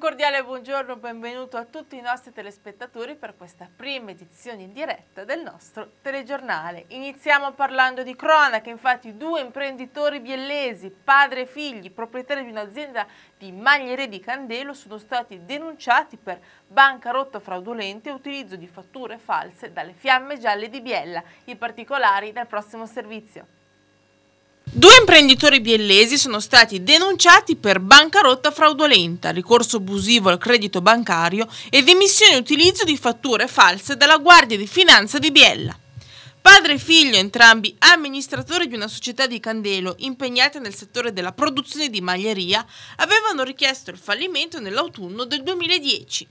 cordiale buongiorno, benvenuto a tutti i nostri telespettatori per questa prima edizione in diretta del nostro telegiornale. Iniziamo parlando di cronaca, infatti due imprenditori biellesi, padre e figli, proprietari di un'azienda di Magliere di Candelo, sono stati denunciati per bancarotta fraudolente e utilizzo di fatture false dalle fiamme gialle di Biella. I particolari nel prossimo servizio. Due imprenditori biellesi sono stati denunciati per bancarotta fraudolenta, ricorso abusivo al credito bancario e dimissione e utilizzo di fatture false dalla Guardia di Finanza di Biella. Padre e figlio, entrambi amministratori di una società di Candelo impegnata nel settore della produzione di maglieria, avevano richiesto il fallimento nell'autunno del 2010.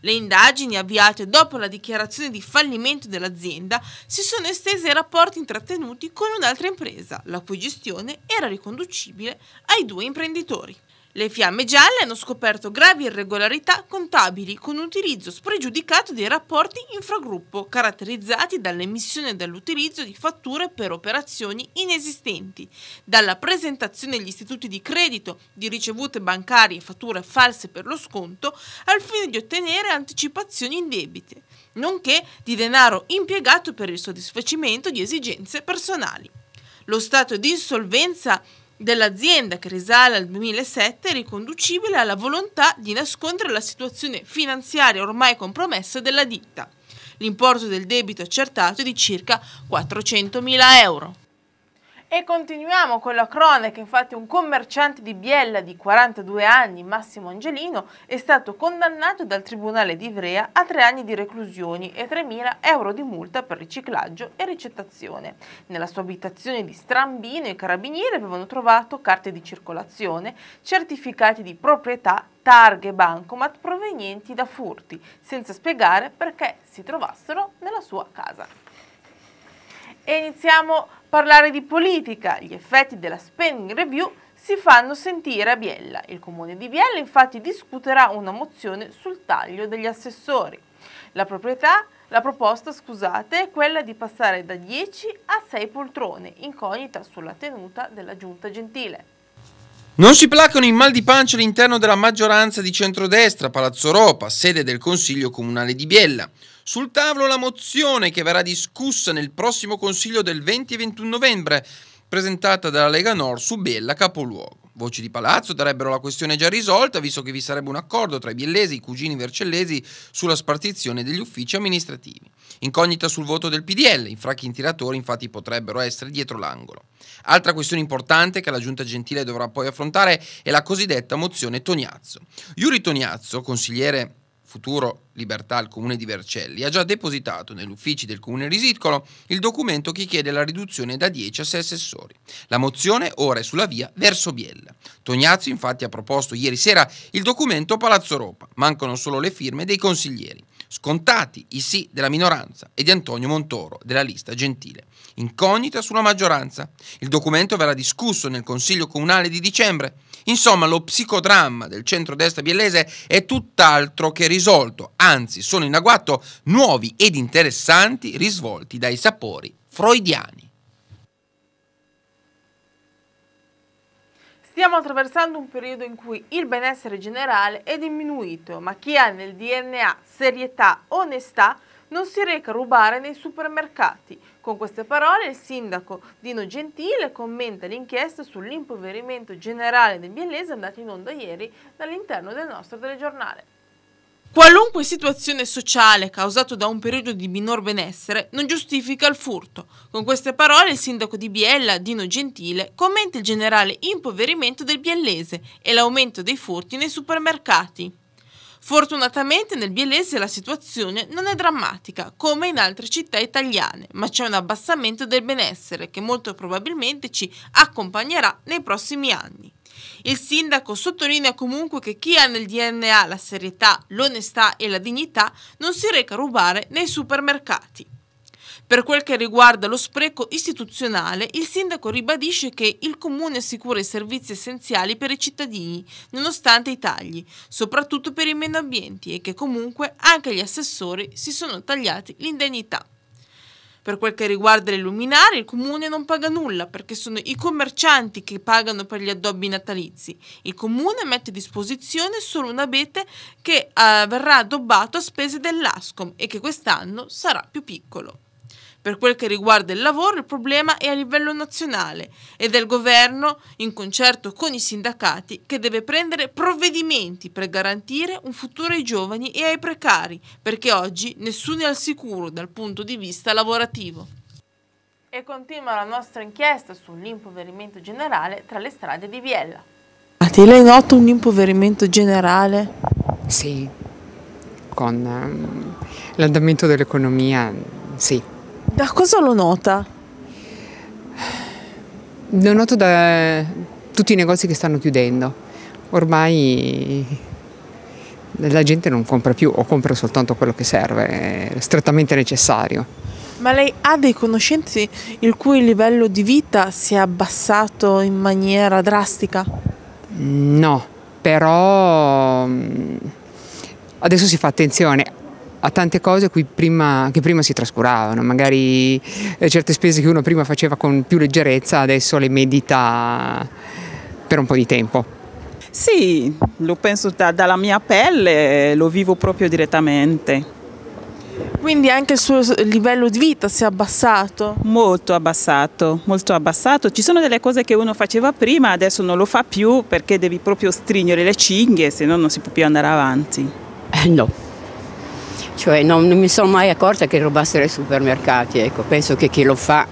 Le indagini avviate dopo la dichiarazione di fallimento dell'azienda si sono estese ai rapporti intrattenuti con un'altra impresa, la cui gestione era riconducibile ai due imprenditori. Le fiamme gialle hanno scoperto gravi irregolarità contabili con utilizzo spregiudicato dei rapporti infragruppo, caratterizzati dall'emissione e dall'utilizzo di fatture per operazioni inesistenti, dalla presentazione agli istituti di credito di ricevute bancarie e fatture false per lo sconto, al fine di ottenere anticipazioni in debite, nonché di denaro impiegato per il soddisfacimento di esigenze personali. Lo stato di insolvenza dell'azienda che risale al 2007 è riconducibile alla volontà di nascondere la situazione finanziaria ormai compromessa della ditta. L'importo del debito accertato è di circa 400.000 euro. E continuiamo con la cronaca, infatti un commerciante di Biella di 42 anni, Massimo Angelino, è stato condannato dal Tribunale di Ivrea a tre anni di reclusioni e 3.000 euro di multa per riciclaggio e ricettazione. Nella sua abitazione di Strambino i carabinieri avevano trovato carte di circolazione, certificati di proprietà, targhe e bancomat provenienti da furti, senza spiegare perché si trovassero nella sua casa. E iniziamo Parlare di politica, gli effetti della spending review si fanno sentire a Biella. Il comune di Biella infatti discuterà una mozione sul taglio degli assessori. La, la proposta scusate, è quella di passare da 10 a 6 poltrone, incognita sulla tenuta della giunta gentile. Non si placano i mal di pancia all'interno della maggioranza di centrodestra, Palazzo Europa, sede del Consiglio Comunale di Biella. Sul tavolo la mozione che verrà discussa nel prossimo Consiglio del 20 e 21 novembre, presentata dalla Lega Nord su Bella Capoluogo. Voci di palazzo darebbero la questione già risolta, visto che vi sarebbe un accordo tra i biellesi e i cugini vercellesi sulla spartizione degli uffici amministrativi. Incognita sul voto del PDL, i fracchi intiratori infatti potrebbero essere dietro l'angolo. Altra questione importante che la Giunta Gentile dovrà poi affrontare è la cosiddetta mozione Tognazzo. Iuri Tognazzo, consigliere futuro Libertà al Comune di Vercelli, ha già depositato negli uffici del Comune Risiccolo il documento che chiede la riduzione da 10 a 6 assessori. La mozione ora è sulla via verso Biella. Tognazzi infatti ha proposto ieri sera il documento Palazzo Ropa, mancano solo le firme dei consiglieri. Scontati i sì della minoranza e di Antonio Montoro della lista Gentile. Incognita sulla maggioranza. Il documento verrà discusso nel Consiglio Comunale di dicembre. Insomma, lo psicodramma del centrodestra biellese è tutt'altro che risolto, anzi sono in agguato nuovi ed interessanti risvolti dai sapori freudiani. Stiamo attraversando un periodo in cui il benessere generale è diminuito, ma chi ha nel DNA serietà, onestà, non si reca a rubare nei supermercati. Con queste parole il sindaco Dino Gentile commenta l'inchiesta sull'impoverimento generale del Biellese andata in onda ieri dall'interno del nostro telegiornale. Qualunque situazione sociale causata da un periodo di minor benessere non giustifica il furto. Con queste parole il sindaco di Biella, Dino Gentile, commenta il generale impoverimento del biellese e l'aumento dei furti nei supermercati. Fortunatamente nel biellese la situazione non è drammatica come in altre città italiane, ma c'è un abbassamento del benessere che molto probabilmente ci accompagnerà nei prossimi anni. Il sindaco sottolinea comunque che chi ha nel DNA la serietà, l'onestà e la dignità non si reca a rubare nei supermercati. Per quel che riguarda lo spreco istituzionale, il sindaco ribadisce che il comune assicura i servizi essenziali per i cittadini, nonostante i tagli, soprattutto per i meno ambienti e che comunque anche gli assessori si sono tagliati l'indennità. Per quel che riguarda le luminarie, il comune non paga nulla perché sono i commercianti che pagano per gli addobbi natalizi. Il comune mette a disposizione solo un abete che eh, verrà addobbato a spese dell'ASCOM e che quest'anno sarà più piccolo. Per quel che riguarda il lavoro, il problema è a livello nazionale ed è il governo, in concerto con i sindacati, che deve prendere provvedimenti per garantire un futuro ai giovani e ai precari, perché oggi nessuno è al sicuro dal punto di vista lavorativo. E continua la nostra inchiesta sull'impoverimento generale tra le strade di Biella. A te l'hai noto un impoverimento generale? Sì, con ehm, l'andamento dell'economia, sì. Da cosa lo nota? Lo noto da tutti i negozi che stanno chiudendo. Ormai la gente non compra più o compra soltanto quello che serve, è strettamente necessario. Ma lei ha dei conoscenti il cui livello di vita si è abbassato in maniera drastica? No, però mm, adesso si fa attenzione a tante cose prima, che prima si trascuravano, magari eh, certe spese che uno prima faceva con più leggerezza adesso le medita per un po' di tempo. Sì, lo penso da, dalla mia pelle, lo vivo proprio direttamente. Quindi anche il suo livello di vita si è abbassato? Molto abbassato, molto abbassato. Ci sono delle cose che uno faceva prima, adesso non lo fa più perché devi proprio stringere le cinghie, se no non si può più andare avanti. Eh no, cioè non, non mi sono mai accorta che rubassero i supermercati, ecco. penso che chi lo fa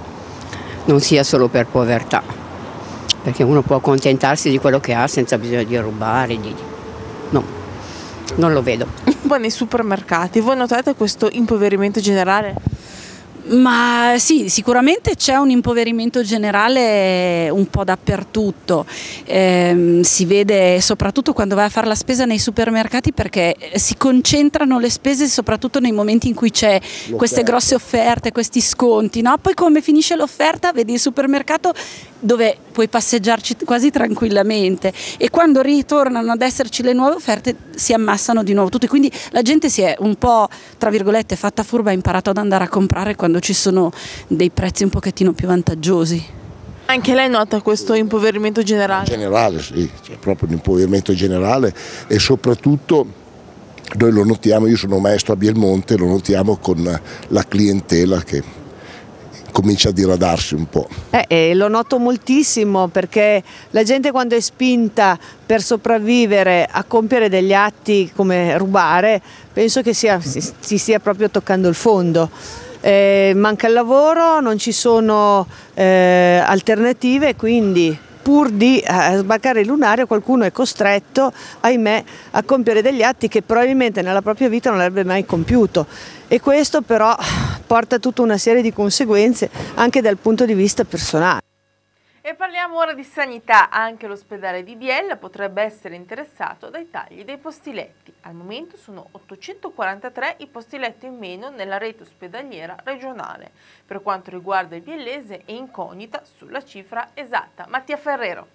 non sia solo per povertà, perché uno può accontentarsi di quello che ha senza bisogno di rubare, di... no non lo vedo. Poi nei supermercati, voi notate questo impoverimento generale? Ma sì, sicuramente c'è un impoverimento generale un po' dappertutto, eh, si vede soprattutto quando vai a fare la spesa nei supermercati perché si concentrano le spese soprattutto nei momenti in cui c'è queste grosse offerte, questi sconti, no? poi come finisce l'offerta vedi il supermercato dove puoi passeggiarci quasi tranquillamente e quando ritornano ad esserci le nuove offerte si ammassano di nuovo tutti, quindi la gente si è un po' tra virgolette fatta furba, ha imparato ad andare a comprare quando quando ci sono dei prezzi un pochettino più vantaggiosi. Anche lei nota questo impoverimento generale? Generale, sì, c'è proprio un impoverimento generale e soprattutto noi lo notiamo, io sono maestro a Bielmonte, lo notiamo con la clientela che comincia a diradarsi un po'. Eh, eh, lo noto moltissimo perché la gente quando è spinta per sopravvivere a compiere degli atti come rubare, penso che sia, si, si stia proprio toccando il fondo eh, manca il lavoro, non ci sono eh, alternative, quindi pur di eh, sbarcare il lunario qualcuno è costretto, ahimè, a compiere degli atti che probabilmente nella propria vita non avrebbe mai compiuto e questo però porta a tutta una serie di conseguenze anche dal punto di vista personale. E parliamo ora di sanità, anche l'ospedale di Biella potrebbe essere interessato dai tagli dei posti letti. Al momento sono 843 i posti letti in meno nella rete ospedaliera regionale. Per quanto riguarda il biellese è incognita sulla cifra esatta. Mattia Ferrero.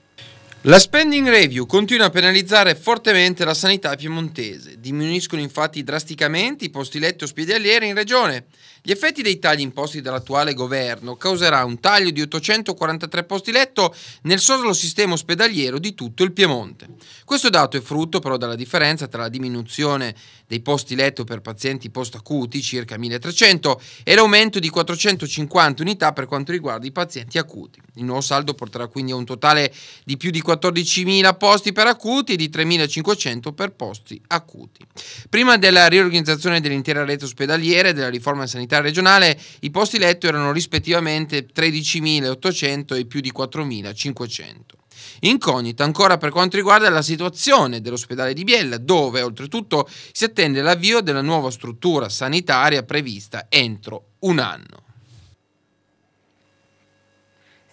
La spending review continua a penalizzare fortemente la sanità piemontese. Diminuiscono infatti drasticamente i posti letti ospedalieri in regione. Gli effetti dei tagli imposti dall'attuale governo causerà un taglio di 843 posti letto nel solo sistema ospedaliero di tutto il Piemonte. Questo dato è frutto però della differenza tra la diminuzione dei posti letto per pazienti post-acuti, circa 1300, e l'aumento di 450 unità per quanto riguarda i pazienti acuti. Il nuovo saldo porterà quindi a un totale di più di 14.000 posti per acuti e di 3.500 per posti acuti. Prima della riorganizzazione dell'intera rete ospedaliera e della riforma sanitaria, unità regionale, i posti letto erano rispettivamente 13.800 e più di 4.500. Incognita ancora per quanto riguarda la situazione dell'ospedale di Biella, dove oltretutto si attende l'avvio della nuova struttura sanitaria prevista entro un anno.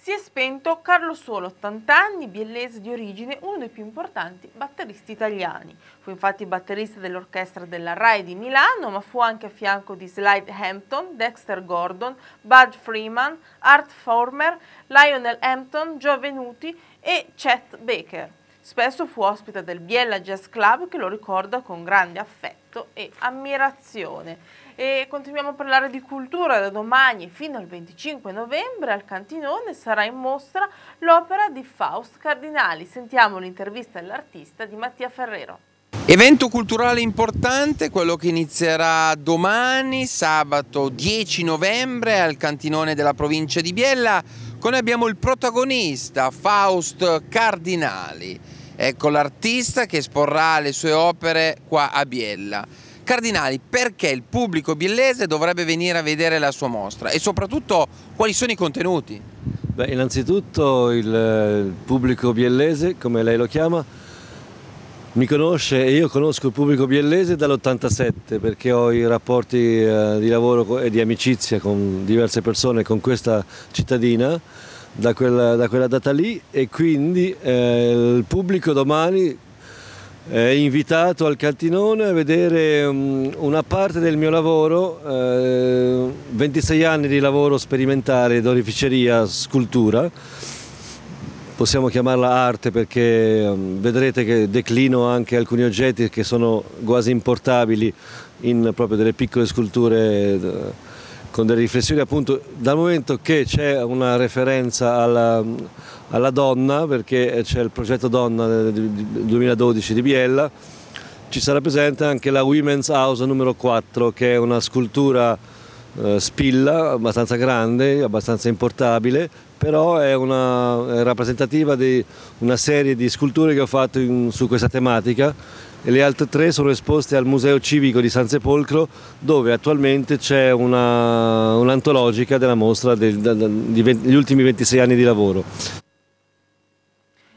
Si è spento Carlo Suolo, 80 anni, biellese di origine, uno dei più importanti batteristi italiani. Fu infatti batterista dell'orchestra della RAI di Milano, ma fu anche a fianco di Slide Hampton, Dexter Gordon, Bud Freeman, Art Former, Lionel Hampton, Joe Venuti e Chet Baker. Spesso fu ospite del Biella Jazz Club che lo ricorda con grande affetto e ammirazione. E continuiamo a parlare di cultura. Da domani fino al 25 novembre al Cantinone sarà in mostra l'opera di Faust Cardinali. Sentiamo l'intervista all'artista di Mattia Ferrero. Evento culturale importante, quello che inizierà domani, sabato 10 novembre, al cantinone della provincia di Biella, con abbiamo il protagonista Faust Cardinali. Ecco l'artista che esporrà le sue opere qua a Biella. Cardinali, perché il pubblico biellese dovrebbe venire a vedere la sua mostra e soprattutto quali sono i contenuti? Beh, innanzitutto il eh, pubblico biellese, come lei lo chiama, mi conosce e io conosco il pubblico biellese dall'87 perché ho i rapporti eh, di lavoro e di amicizia con diverse persone, con questa cittadina da quella, da quella data lì e quindi eh, il pubblico domani eh, invitato al Cantinone a vedere um, una parte del mio lavoro, eh, 26 anni di lavoro sperimentale, d'orificeria, scultura, possiamo chiamarla arte perché um, vedrete che declino anche alcuni oggetti che sono quasi importabili in proprio delle piccole sculture eh, con delle riflessioni appunto dal momento che c'è una referenza alla, alla donna perché c'è il progetto donna 2012 di Biella ci sarà presente anche la Women's House numero 4 che è una scultura eh, spilla abbastanza grande, abbastanza importabile però è, una, è rappresentativa di una serie di sculture che ho fatto in, su questa tematica e le altre tre sono esposte al Museo Civico di San Sepolcro dove attualmente c'è un'antologica della mostra degli ultimi 26 anni di lavoro.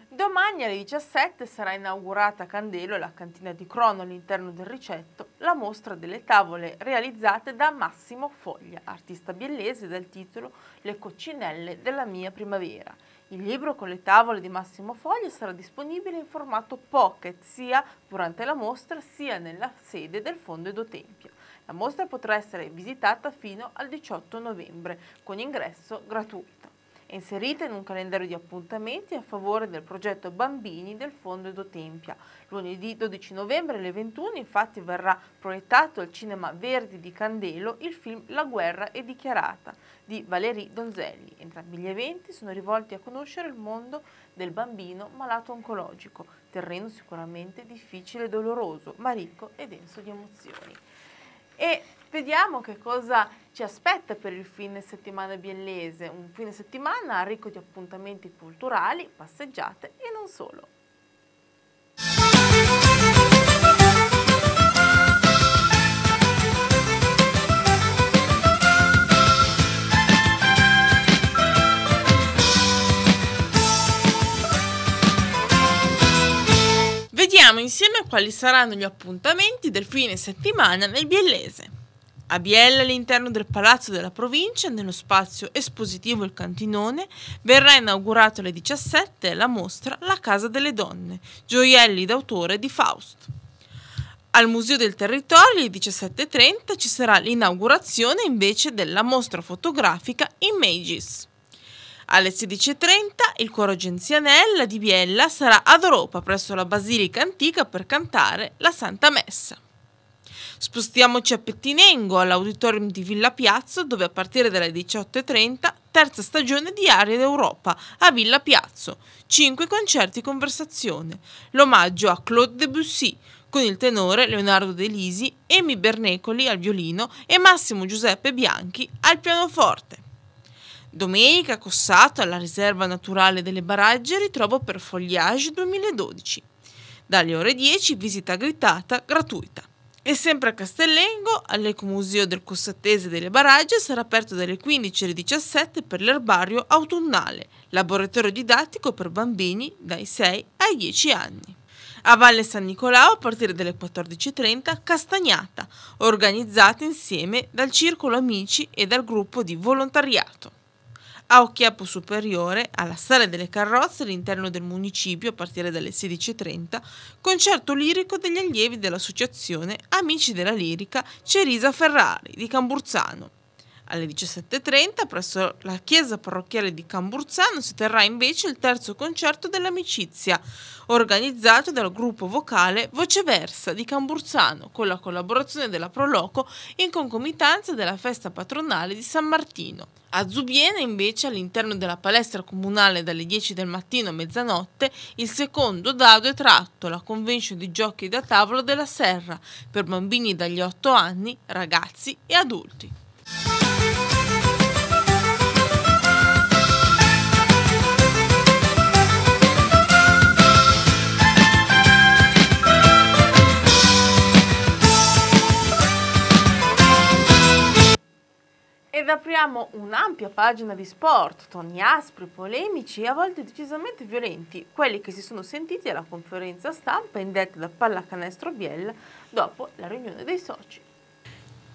Domani alle 17 sarà inaugurata a Candelo la cantina di Crono all'interno del ricetto, la mostra delle tavole realizzate da Massimo Foglia, artista biellese dal titolo Le coccinelle della mia primavera. Il libro con le tavole di Massimo Fogli sarà disponibile in formato pocket sia durante la mostra sia nella sede del Fondo Edo Tempio. La mostra potrà essere visitata fino al 18 novembre con ingresso gratuito è inserita in un calendario di appuntamenti a favore del progetto Bambini del Fondo Edo Tempia. Lunedì 12 novembre alle 21 infatti verrà proiettato al Cinema Verdi di Candelo il film La guerra è dichiarata di Valerie Donzelli. Entrambi gli eventi sono rivolti a conoscere il mondo del bambino malato oncologico, terreno sicuramente difficile e doloroso, ma ricco e denso di emozioni. E Vediamo che cosa ci aspetta per il fine settimana biellese, un fine settimana ricco di appuntamenti culturali, passeggiate e non solo. Vediamo insieme quali saranno gli appuntamenti del fine settimana nel Biellese. A Biella, all'interno del Palazzo della Provincia, nello spazio espositivo Il Cantinone, verrà inaugurata alle 17 la mostra La Casa delle Donne, gioielli d'autore di Faust. Al Museo del Territorio alle 17.30 ci sarà l'inaugurazione invece della mostra fotografica Images. Alle 16.30 il coro Genzianella di Biella sarà ad Europa presso la Basilica Antica per cantare la Santa Messa. Spostiamoci a Pettinengo, all'auditorium di Villa Piazza, dove a partire dalle 18.30 terza stagione di Aria d'Europa a Villa Piazzo, 5 concerti conversazione, l'omaggio a Claude Debussy con il tenore Leonardo De Lisi, Emi Bernecoli al violino e Massimo Giuseppe Bianchi al pianoforte. Domenica Cossato, alla riserva naturale delle Baragge, ritrovo per Foliage 2012. Dalle ore 10 visita gridata gratuita. E sempre a Castellengo, all'Ecomuseo del Cossattese delle Baragge, sarà aperto dalle 15 alle 17 per l'erbario autunnale, laboratorio didattico per bambini dai 6 ai 10 anni. A Valle San Nicolao, a partire dalle 14.30, Castagnata, organizzata insieme dal Circolo Amici e dal gruppo di volontariato a Occhiapo Superiore, alla Sala delle Carrozze all'interno del municipio a partire dalle 16.30, concerto lirico degli allievi dell'associazione Amici della Lirica Cerisa Ferrari di Camburzano. Alle 17.30 presso la chiesa parrocchiale di Camburzano si terrà invece il terzo concerto dell'amicizia, organizzato dal gruppo vocale Voce Versa di Camburzano, con la collaborazione della Proloco in concomitanza della festa patronale di San Martino. A Zubiena invece all'interno della palestra comunale dalle 10 del mattino a mezzanotte il secondo dado è tratto, la convention di giochi da tavolo della Serra per bambini dagli 8 anni, ragazzi e adulti. Ed apriamo un'ampia pagina di sport, toni aspri, polemici e a volte decisamente violenti, quelli che si sono sentiti alla conferenza stampa indetta da Pallacanestro Biella dopo la riunione dei soci.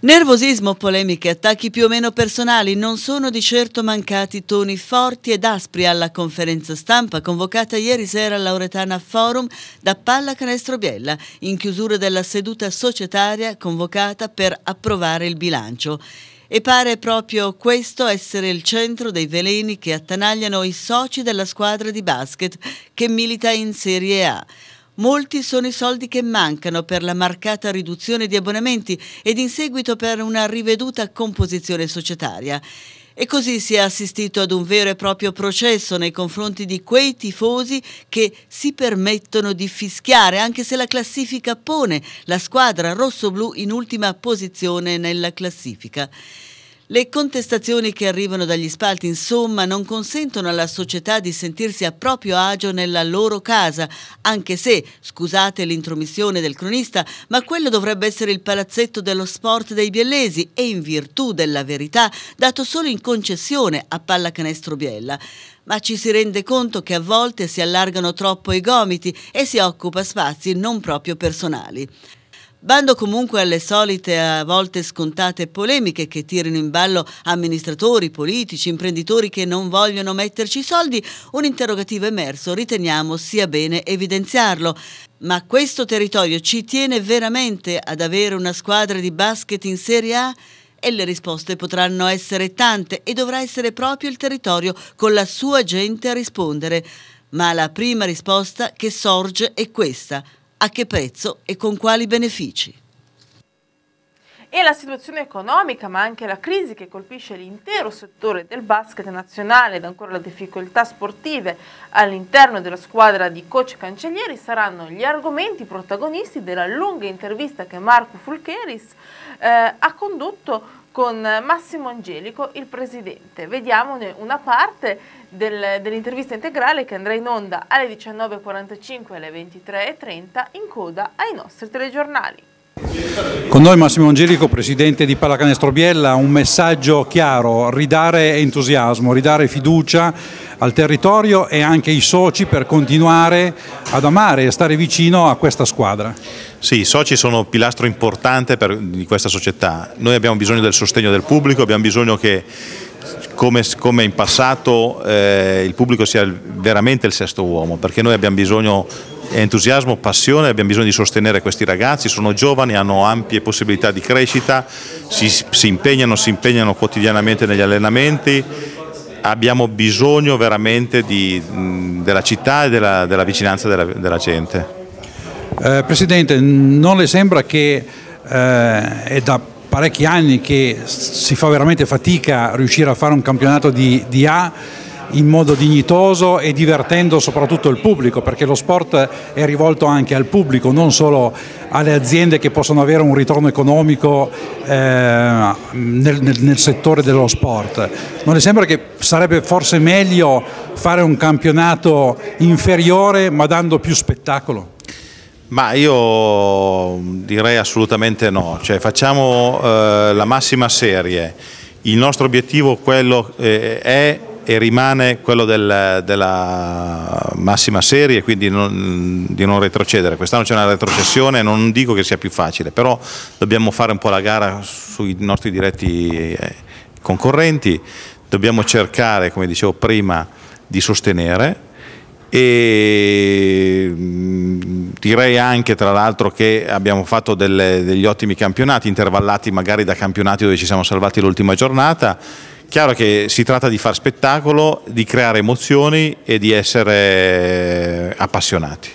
Nervosismo, polemiche, attacchi più o meno personali non sono di certo mancati toni forti ed aspri alla conferenza stampa convocata ieri sera alla Lauretana Forum da Pallacanestro Biella in chiusura della seduta societaria convocata per approvare il bilancio. E pare proprio questo essere il centro dei veleni che attanagliano i soci della squadra di basket che milita in Serie A. Molti sono i soldi che mancano per la marcata riduzione di abbonamenti ed in seguito per una riveduta composizione societaria. E così si è assistito ad un vero e proprio processo nei confronti di quei tifosi che si permettono di fischiare, anche se la classifica pone la squadra rossoblù in ultima posizione nella classifica. Le contestazioni che arrivano dagli spalti, insomma, non consentono alla società di sentirsi a proprio agio nella loro casa, anche se, scusate l'intromissione del cronista, ma quello dovrebbe essere il palazzetto dello sport dei biellesi e in virtù della verità dato solo in concessione a Pallacanestro Biella ma ci si rende conto che a volte si allargano troppo i gomiti e si occupa spazi non proprio personali. Bando comunque alle solite, a volte scontate polemiche che tirano in ballo amministratori, politici, imprenditori che non vogliono metterci soldi, un interrogativo emerso riteniamo sia bene evidenziarlo. Ma questo territorio ci tiene veramente ad avere una squadra di basket in Serie A? e le risposte potranno essere tante e dovrà essere proprio il territorio con la sua gente a rispondere. Ma la prima risposta che sorge è questa a che prezzo e con quali benefici. E la situazione economica, ma anche la crisi che colpisce l'intero settore del basket nazionale ed ancora le difficoltà sportive all'interno della squadra di coach Cancellieri saranno gli argomenti protagonisti della lunga intervista che Marco Fulcheris eh, ha condotto con Massimo Angelico, il presidente. Vediamone una parte del, dell'intervista integrale che andrà in onda alle 19.45 e alle 23.30 in coda ai nostri telegiornali. Con noi Massimo Angelico, presidente di Pallacanestro Biella, un messaggio chiaro, ridare entusiasmo, ridare fiducia al territorio e anche ai soci per continuare ad amare e stare vicino a questa squadra. Sì, i soci sono pilastro importante per, di questa società. Noi abbiamo bisogno del sostegno del pubblico, abbiamo bisogno che come, come, in passato eh, il pubblico sia veramente il sesto uomo, perché noi abbiamo bisogno entusiasmo, passione, abbiamo bisogno di sostenere questi ragazzi, sono giovani, hanno ampie possibilità di crescita, si, si impegnano, si impegnano quotidianamente negli allenamenti abbiamo bisogno veramente di, della città e della, della vicinanza della, della gente. Eh, Presidente, non le sembra che eh, è da parecchi anni che si fa veramente fatica a riuscire a fare un campionato di, di A? in modo dignitoso e divertendo soprattutto il pubblico, perché lo sport è rivolto anche al pubblico, non solo alle aziende che possono avere un ritorno economico eh, nel, nel, nel, settore dello sport. Non le sembra che sarebbe forse meglio fare un campionato inferiore ma dando più spettacolo? Ma io direi assolutamente no, cioè, facciamo eh, la massima serie. Il nostro obiettivo quello, eh, è e rimane quello del, della massima serie, quindi non, di non retrocedere. Quest'anno c'è una retrocessione, non dico che sia più facile, però dobbiamo fare un po' la gara sui nostri diretti eh, concorrenti, dobbiamo cercare, come dicevo prima, di sostenere e mm, direi anche tra l'altro che abbiamo fatto delle, degli ottimi campionati intervallati magari da campionati dove ci siamo salvati l'ultima giornata Chiaro che si tratta di far spettacolo, di creare emozioni e di essere eh, appassionati.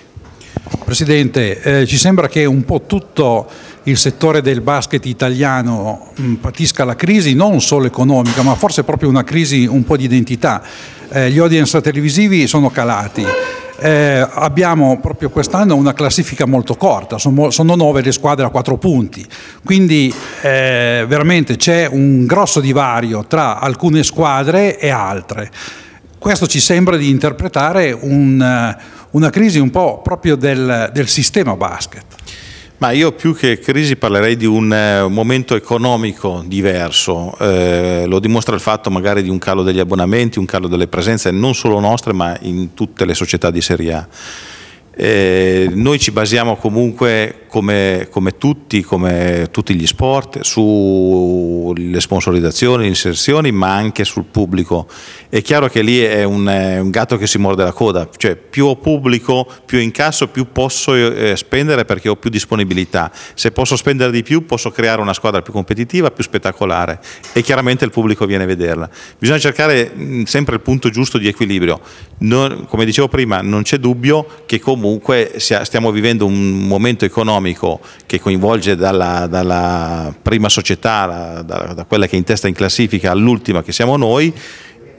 Presidente, eh, ci sembra che un po' tutto il settore del basket italiano mh, mm, patisca la crisi non solo economica ma forse proprio una crisi un po' di identità. Eh, gli audience televisivi sono calati, eh, abbiamo proprio quest'anno una classifica molto corta, sono, sono nove le squadre a quattro punti, quindi eh, veramente c'è un grosso divario tra alcune squadre e altre. Questo ci sembra di interpretare un, eh, una crisi un po' proprio del, del sistema basket. Ma io più che crisi parlerei di un eh, momento economico diverso, eh, lo dimostra il fatto magari di un calo degli abbonamenti, un calo delle presenze non solo nostre ma in tutte le società di Serie A. Eh, noi ci basiamo comunque, come, come, tutti, come tutti gli sport, sulle sponsorizzazioni, le inserzioni, ma anche sul pubblico. È chiaro che lì è un, è un, gatto che si morde la coda, cioè più ho pubblico, più incasso, più posso eh, spendere perché ho più disponibilità. Se posso spendere di più posso creare una squadra più competitiva, più spettacolare e chiaramente il pubblico viene a vederla. Bisogna cercare mh, sempre il punto giusto di equilibrio. Non, come dicevo prima, non c'è dubbio che comunque comunque stiamo vivendo un momento economico che coinvolge dalla, dalla prima società, da, da quella che è in testa in classifica all'ultima che siamo noi,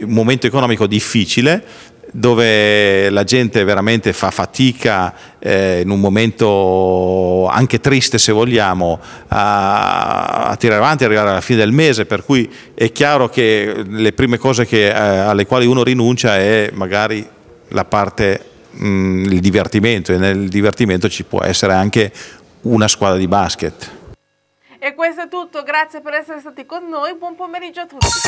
un momento economico difficile, dove la gente veramente fa fatica eh, in un momento anche triste se vogliamo a, a tirare avanti, arrivare alla fine del mese, per cui è chiaro che le prime cose che, eh, alle quali uno rinuncia è magari la parte mh, mm, il divertimento e nel divertimento ci può essere anche una squadra di basket. E questo è tutto, grazie per essere stati con noi, buon pomeriggio a tutti.